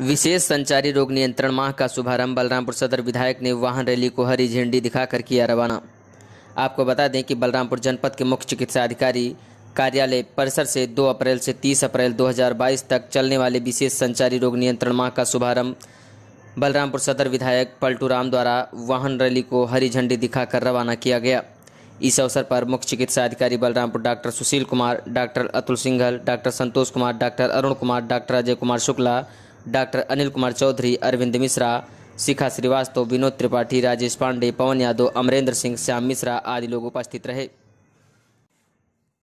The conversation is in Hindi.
विशेष संचारी रोग नियंत्रण माह का शुभारंभ बलरामपुर सदर विधायक ने वाहन रैली को हरी झंडी दिखाकर किया रवाना आपको बता दें कि बलरामपुर जनपद के मुख्य चिकित्सा अधिकारी कार्यालय परिसर से 2 अप्रैल से 30 अप्रैल 2022 तक चलने वाले विशेष संचारी रोग नियंत्रण माह का शुभारंभ बलरामपुर सदर विधायक पलटू राम द्वारा वाहन रैली को हरी झंडी दिखाकर रवाना किया गया इस अवसर पर मुख्य चिकित्सा अधिकारी Balrampur doctor Sushil Kumar doctor Atul Singhal doctor Santosh Kumar doctor Arun Kumar doctor Ajay Kumar Shukla doctor Anil Kumar Chaudhary Arvind Mishra Shikha Srivastava Vinod Tripathi Rajesh Pandey Pawan Yadav Amrendra Singh Shyam Mishra आदि लोग उपस्थित रहे